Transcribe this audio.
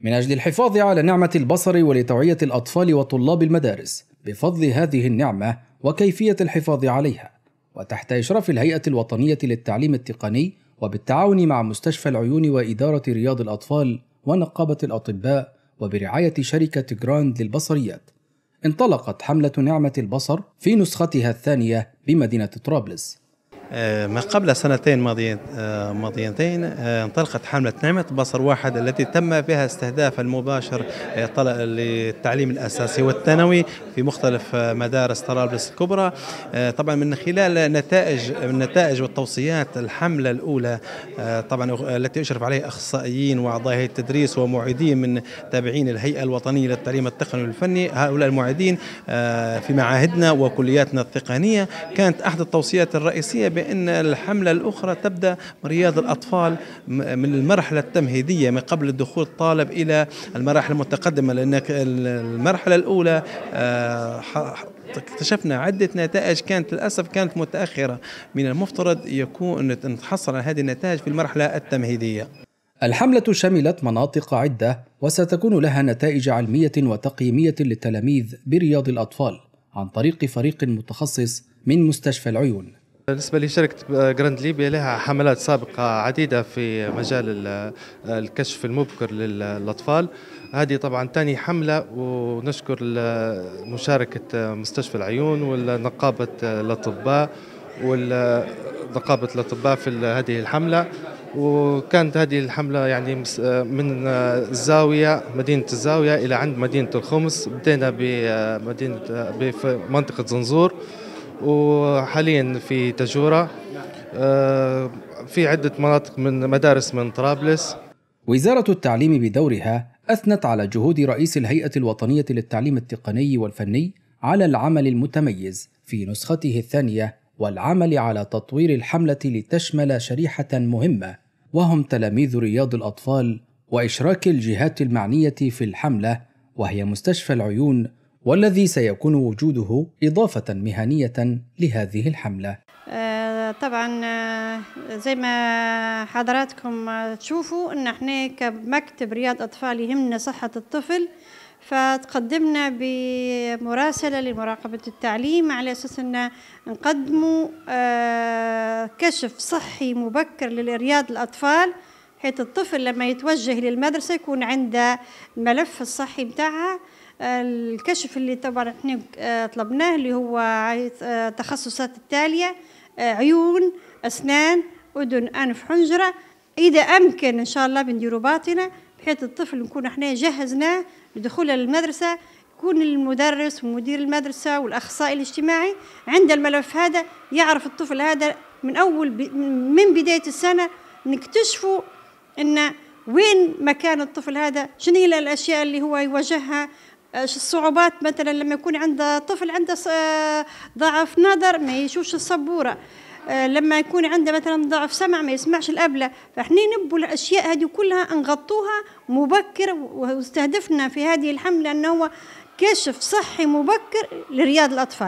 من أجل الحفاظ على نعمة البصر ولتوعية الأطفال وطلاب المدارس بفضل هذه النعمة وكيفية الحفاظ عليها، وتحت إشراف الهيئة الوطنية للتعليم التقني وبالتعاون مع مستشفى العيون وإدارة رياض الأطفال ونقابة الأطباء وبرعاية شركة جراند للبصريات. انطلقت حملة نعمة البصر في نسختها الثانية بمدينة طرابلس آه، ما قبل سنتين ماضيين آه، ماضيتين آه، انطلقت حملة نعمة بصر واحد التي تم فيها استهداف المباشر للتعليم الأساسي والثانوي في مختلف مدارس طرابلس الكبرى طبعا من خلال نتائج النتائج والتوصيات الحملة الأولى طبعا التي أشرف عليها أخصائيين وأعضاء التدريس ومعيدين من تابعين الهيئة الوطنية للتعليم التقني والفني هؤلاء المعيدين في معاهدنا وكلياتنا التقنية كانت أحد التوصيات الرئيسية بأن ان الحملة الأخرى تبدأ رياض الأطفال من المرحلة التمهيدية من قبل دخول الطالب إلى المراحل المتقدمة لأن المرحلة الأولى آه، اكتشفنا عدة نتائج كانت للأسف كانت متأخرة من المفترض يكون نتحصل على هذه النتائج في المرحلة التمهيدية الحملة شملت مناطق عدة وستكون لها نتائج علمية وتقييمية للتلاميذ برياض الأطفال عن طريق فريق متخصص من مستشفى العيون بالنسبة لشركة جراند ليبيا لها حملات سابقة عديدة في مجال الكشف المبكر للأطفال هذه طبعا ثاني حملة ونشكر مشاركة مستشفى العيون ونقابة الأطباء ونقابة الأطباء في هذه الحملة وكانت هذه الحملة يعني من الزاوية مدينة الزاوية إلى عند مدينة الخمس بدينا بمدينة بمنطقة زنزور وحاليا في تجوره آه، في عده مناطق من مدارس من طرابلس وزاره التعليم بدورها اثنت على جهود رئيس الهيئه الوطنيه للتعليم التقني والفني على العمل المتميز في نسخته الثانيه والعمل على تطوير الحمله لتشمل شريحه مهمه وهم تلاميذ رياض الاطفال واشراك الجهات المعنيه في الحمله وهي مستشفى العيون والذي سيكون وجوده إضافة مهنية لهذه الحملة آه، طبعا آه، زي ما حضراتكم تشوفوا ان احنا كمكتب رياض اطفال يهمنا صحه الطفل فتقدمنا بمراسله لمراقبه التعليم على اساس ان نقدموا آه، كشف صحي مبكر لرياض الاطفال حيث الطفل لما يتوجه للمدرسه يكون عنده الملف الصحي بتاعها الكشف اللي طبعا احنا آه، طلبناه اللي هو آه، تخصصات التالية آه، عيون أسنان أذن أنف حنجرة إذا أمكن إن شاء الله بنديروا باطنة بحيث الطفل نكون احنا جهزناه لدخول المدرسة يكون المدرس ومدير المدرسة والأخصائي الاجتماعي عند الملف هذا يعرف الطفل هذا من أول من بداية السنة نكتشفوا أن وين مكان الطفل هذا شنو هي الأشياء اللي هو يواجهها آه، الصعوبات مثلا لما يكون عنده طفل عنده آه، ضعف نظر ما يشوفش السبوره آه، لما يكون عنده مثلا ضعف سمع ما يسمعش الابله فاحنا نبوا الاشياء هذه كلها نغطوها مبكر واستهدفنا في هذه الحمله انه هو كشف صحي مبكر لرياض الاطفال